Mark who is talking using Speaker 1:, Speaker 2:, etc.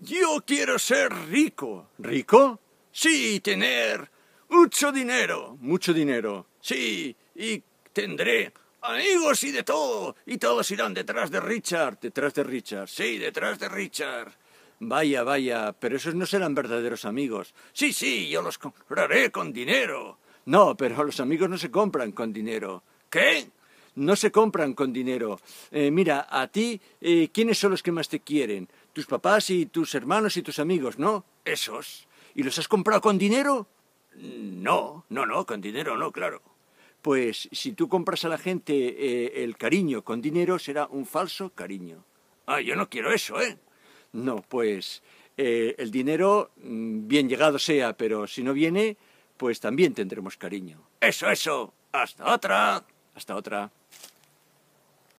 Speaker 1: Yo quiero ser rico. ¿Rico? Sí, tener mucho dinero. Mucho dinero. Sí, y tendré amigos y de todo. Y todos irán detrás de Richard. Detrás de Richard. Sí, detrás de Richard. Vaya, vaya, pero esos no serán verdaderos amigos. Sí, sí, yo los compraré con dinero. No, pero los amigos no se compran con dinero. ¿Qué? no se compran con dinero. Eh, mira, a ti, eh, ¿quiénes son los que más te quieren? ¿Tus papás y tus hermanos y tus amigos? ¿No? Esos. ¿Y los has comprado con dinero? No, no, no, con dinero no, claro. Pues si tú compras a la gente eh, el cariño con dinero, será un falso cariño. Ah, yo no quiero eso, ¿eh? No, pues el dinero, mm, bien llegado sea, pero si no viene, pues también tendremos cariño. Eso, eso. Hasta otra. Hasta otra.